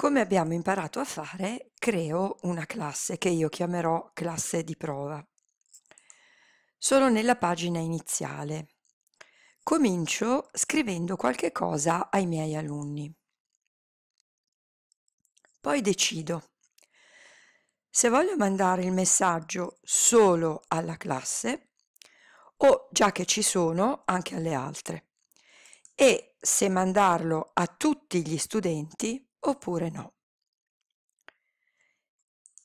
Come abbiamo imparato a fare, creo una classe che io chiamerò classe di prova. Sono nella pagina iniziale. Comincio scrivendo qualche cosa ai miei alunni. Poi decido. Se voglio mandare il messaggio solo alla classe o già che ci sono anche alle altre e se mandarlo a tutti gli studenti oppure no.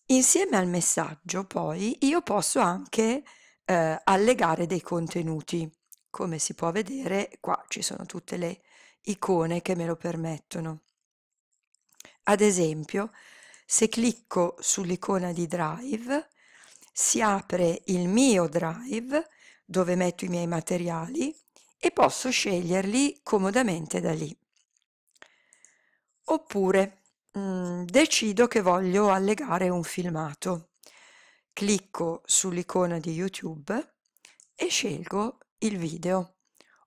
Insieme al messaggio poi io posso anche eh, allegare dei contenuti. Come si può vedere qua ci sono tutte le icone che me lo permettono. Ad esempio, se clicco sull'icona di Drive, si apre il mio Drive dove metto i miei materiali e posso sceglierli comodamente da lì. Oppure mh, mm, decido che voglio allegare un filmato. Clicco sull'icona di YouTube e scelgo il video.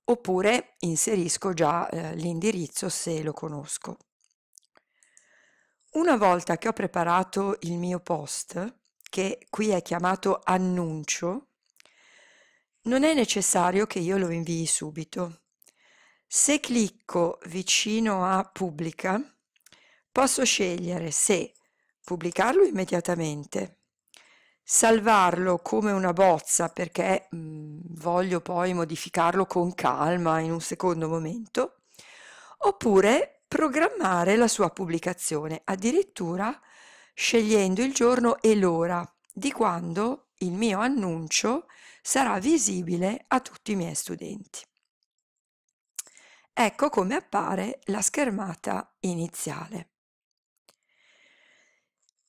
Oppure inserisco già eh, l'indirizzo se lo conosco. Una volta che ho preparato il mio post, che qui è chiamato annuncio, non è necessario che io lo invii subito. Se clicco vicino a pubblica, posso scegliere se pubblicarlo immediatamente, salvarlo come una bozza perché mh, mm, voglio poi modificarlo con calma in un secondo momento, oppure programmare la sua pubblicazione, addirittura scegliendo il giorno e l'ora di quando il mio annuncio sarà visibile a tutti i miei studenti. Ecco come appare la schermata iniziale.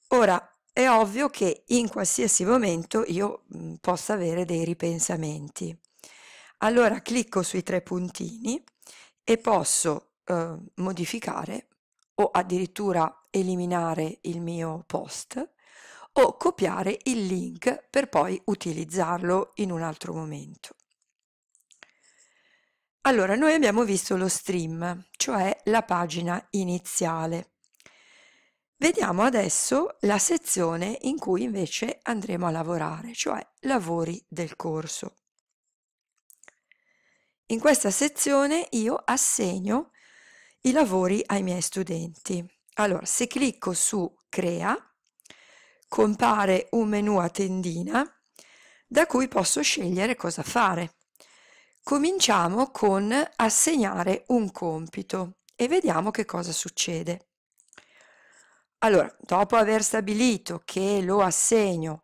Ora, è ovvio che in qualsiasi momento io mh, mhmm, possa avere dei ripensamenti. Allora clicco sui tre puntini e posso eh, modificare o addirittura eliminare il mio post o copiare il link per poi utilizzarlo in un altro momento. Allora, noi abbiamo visto lo stream, cioè la pagina iniziale. Vediamo adesso la sezione in cui invece andremo a lavorare, cioè lavori del corso. In questa sezione io assegno i lavori ai miei studenti. Allora, se clicco su Crea, compare un menu a tendina da cui posso scegliere cosa fare. Cominciamo con assegnare un compito e vediamo che cosa succede. Allora, dopo aver stabilito che lo assegno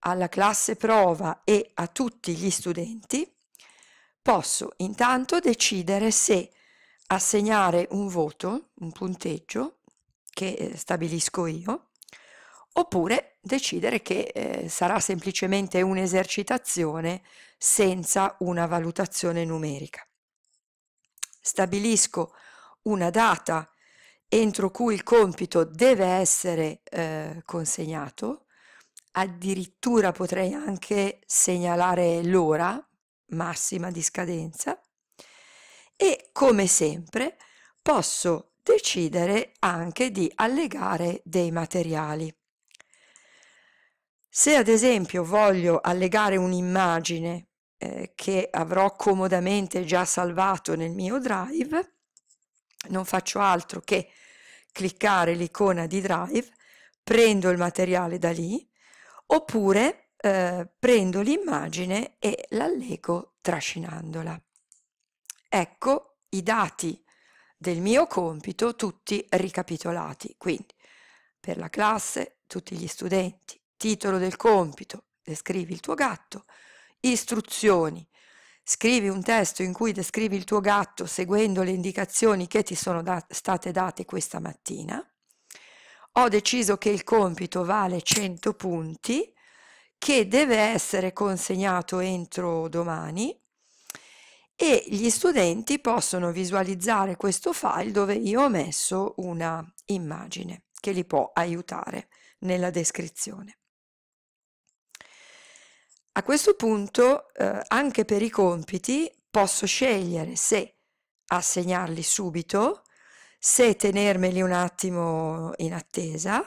alla classe prova e a tutti gli studenti, posso intanto decidere se assegnare un voto, un punteggio che eh, stabilisco io, oppure decidere che eh, sarà semplicemente un'esercitazione senza una valutazione numerica. Stabilisco una data entro cui il compito deve essere eh, consegnato, addirittura potrei anche segnalare l'ora massima di scadenza e come sempre posso decidere anche di allegare dei materiali. Se ad esempio voglio allegare un'immagine eh, che avrò comodamente già salvato nel mio drive, non faccio altro che cliccare l'icona di drive, prendo il materiale da lì, oppure eh, prendo l''immagine e l'allego trascinandola. Ecco i dati del mio compito tutti ricapitolati, quindi per la classe, tutti gli studenti, titolo del compito, descrivi il tuo gatto, istruzioni, scrivi un testo in cui descrivi il tuo gatto seguendo le indicazioni che ti sono da- state date questa mattina, ho deciso che il compito vale 100 punti, che deve essere consegnato entro domani e gli studenti possono visualizzare questo file dove io ho messo una immagine che li può aiutare nella descrizione. A questo punto, eh, anche per i compiti, posso scegliere se assegnarli subito, se tenermeli un attimo in attesa,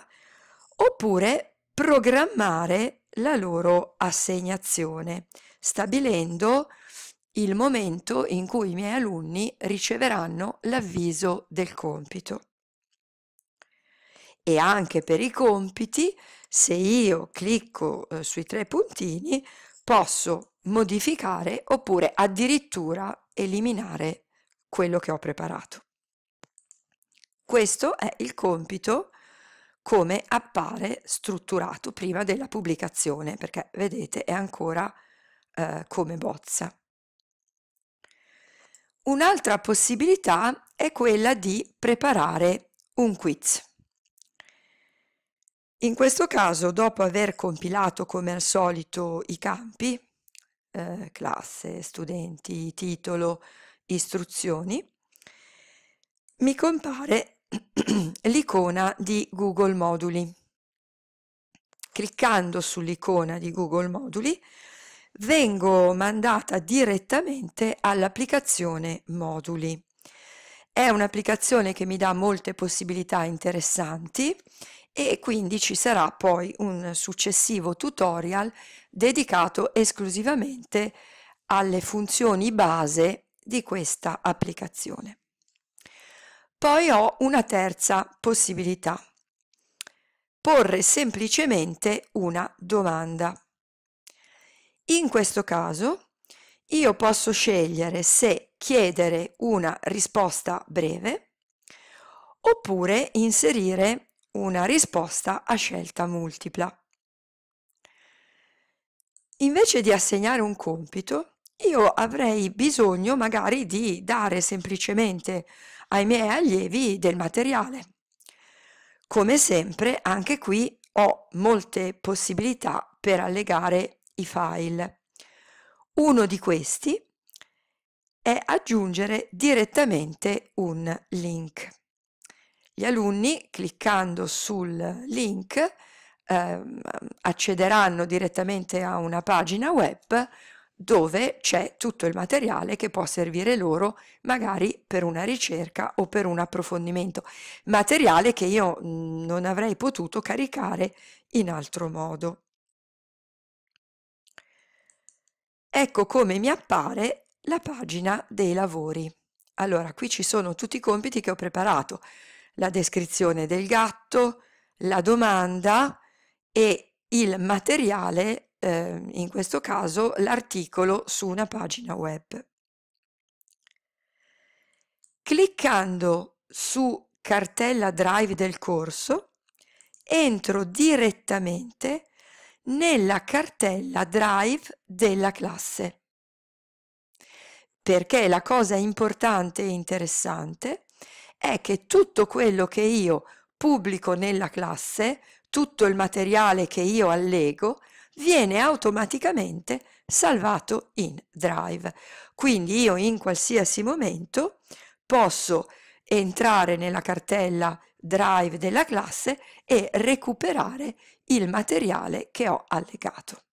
oppure programmare la loro assegnazione, stabilendo il momento in cui i miei alunni riceveranno l'avviso del compito. E anche per i compiti se io clicco eh, sui tre puntini posso modificare oppure addirittura eliminare quello che ho preparato. Questo è il compito come appare strutturato prima della pubblicazione, perché vedete è ancora eh, come bozza. Un'altra possibilità è quella di preparare un quiz. In questo caso, dopo aver compilato come al solito i campi, eh, classe, studenti, titolo, istruzioni, mi compare l'icona di Google Moduli. Cliccando sull'icona di Google Moduli vengo mandata direttamente all'applicazione Moduli. È un'applicazione che mi dà molte possibilità interessanti e quindi ci sarà poi un successivo tutorial dedicato esclusivamente alle funzioni base di questa applicazione. Poi ho una terza possibilità, porre semplicemente una domanda. In questo caso io posso scegliere se chiedere una risposta breve oppure inserire una risposta a scelta multipla. Invece di assegnare un compito, io avrei bisogno magari di dare semplicemente ai miei allievi del materiale. Come sempre, anche qui ho molte possibilità per allegare i file. Uno di questi è aggiungere direttamente un link. Gli alunni, cliccando sul link, eh, accederanno direttamente a una pagina web dove c'è tutto il materiale che può servire loro magari per una ricerca o per un approfondimento, materiale che io mhmm, non avrei potuto caricare in altro modo. Ecco come mi appare la pagina dei lavori. Allora, qui ci sono tutti i compiti che ho preparato la descrizione del gatto, la domanda e il materiale, eh, in questo caso l'articolo su una pagina web. Cliccando su cartella Drive del corso, entro direttamente nella cartella Drive della classe. Perché la cosa importante e interessante è è che tutto quello che io pubblico nella classe, tutto il materiale che io allego, viene automaticamente salvato in Drive. Quindi io in qualsiasi momento posso entrare nella cartella Drive della classe e recuperare il materiale che ho allegato.